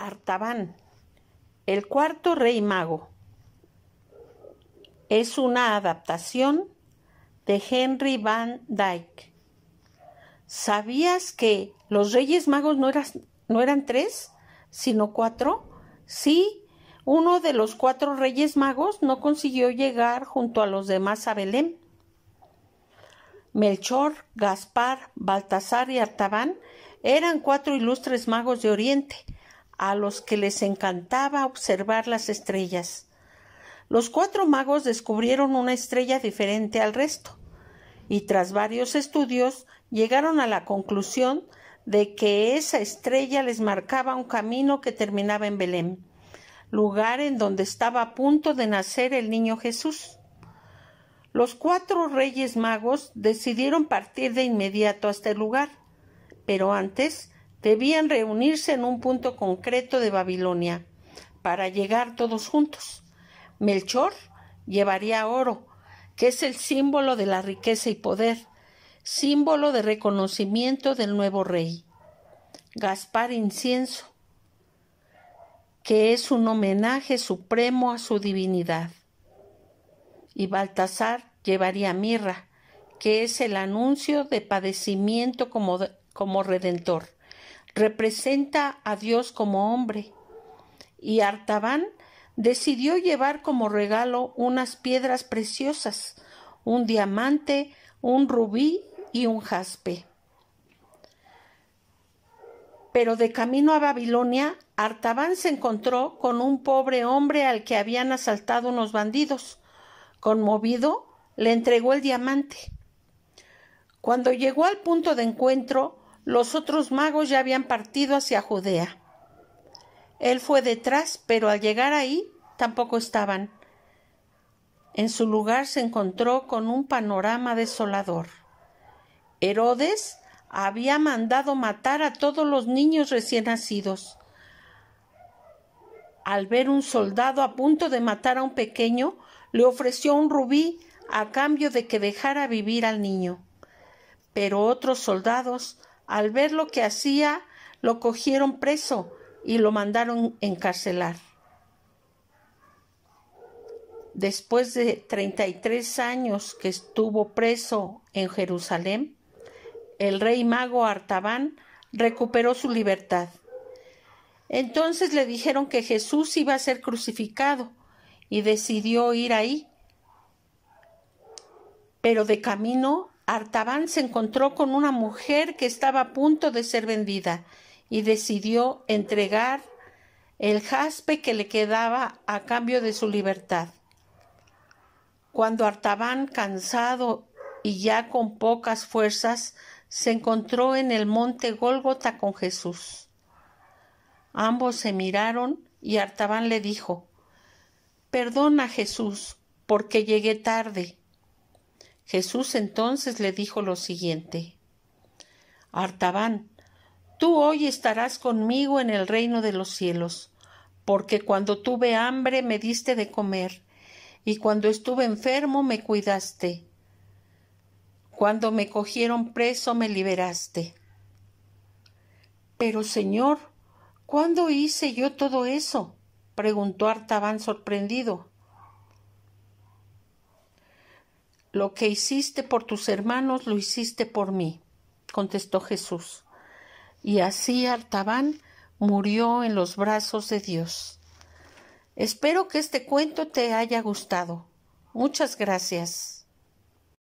Artaban, el cuarto rey mago. Es una adaptación de Henry Van Dyke. ¿Sabías que los reyes magos no, no eran tres, sino cuatro? Sí, uno de los cuatro reyes magos no consiguió llegar junto a los demás a Belén. Melchor, Gaspar, Baltasar y Artaban eran cuatro ilustres magos de Oriente, a los que les encantaba observar las estrellas. Los cuatro magos descubrieron una estrella diferente al resto, y tras varios estudios llegaron a la conclusión de que esa estrella les marcaba un camino que terminaba en Belén, lugar en donde estaba a punto de nacer el niño Jesús. Los cuatro reyes magos decidieron partir de inmediato hasta el este lugar, pero antes debían reunirse en un punto concreto de Babilonia para llegar todos juntos. Melchor llevaría oro, que es el símbolo de la riqueza y poder, símbolo de reconocimiento del nuevo rey. Gaspar incienso, que es un homenaje supremo a su divinidad. Y Baltasar llevaría mirra, que es el anuncio de padecimiento como, como redentor representa a Dios como hombre. Y Artabán decidió llevar como regalo unas piedras preciosas, un diamante, un rubí y un jaspe. Pero de camino a Babilonia, Artabán se encontró con un pobre hombre al que habían asaltado unos bandidos. Conmovido, le entregó el diamante. Cuando llegó al punto de encuentro, los otros magos ya habían partido hacia Judea. Él fue detrás, pero al llegar ahí tampoco estaban. En su lugar se encontró con un panorama desolador. Herodes había mandado matar a todos los niños recién nacidos. Al ver un soldado a punto de matar a un pequeño, le ofreció un rubí a cambio de que dejara vivir al niño. Pero otros soldados al ver lo que hacía, lo cogieron preso y lo mandaron encarcelar. Después de 33 años que estuvo preso en Jerusalén, el rey mago Artabán recuperó su libertad. Entonces le dijeron que Jesús iba a ser crucificado y decidió ir ahí. Pero de camino Artabán se encontró con una mujer que estaba a punto de ser vendida y decidió entregar el jaspe que le quedaba a cambio de su libertad. Cuando Artabán, cansado y ya con pocas fuerzas, se encontró en el monte Gólgota con Jesús. Ambos se miraron y Artabán le dijo Perdona, Jesús, porque llegué tarde. Jesús entonces le dijo lo siguiente Artabán, tú hoy estarás conmigo en el reino de los cielos, porque cuando tuve hambre me diste de comer, y cuando estuve enfermo me cuidaste, cuando me cogieron preso me liberaste. Pero, Señor, ¿cuándo hice yo todo eso? preguntó Artabán sorprendido. Lo que hiciste por tus hermanos lo hiciste por mí, contestó Jesús. Y así Artabán murió en los brazos de Dios. Espero que este cuento te haya gustado. Muchas gracias.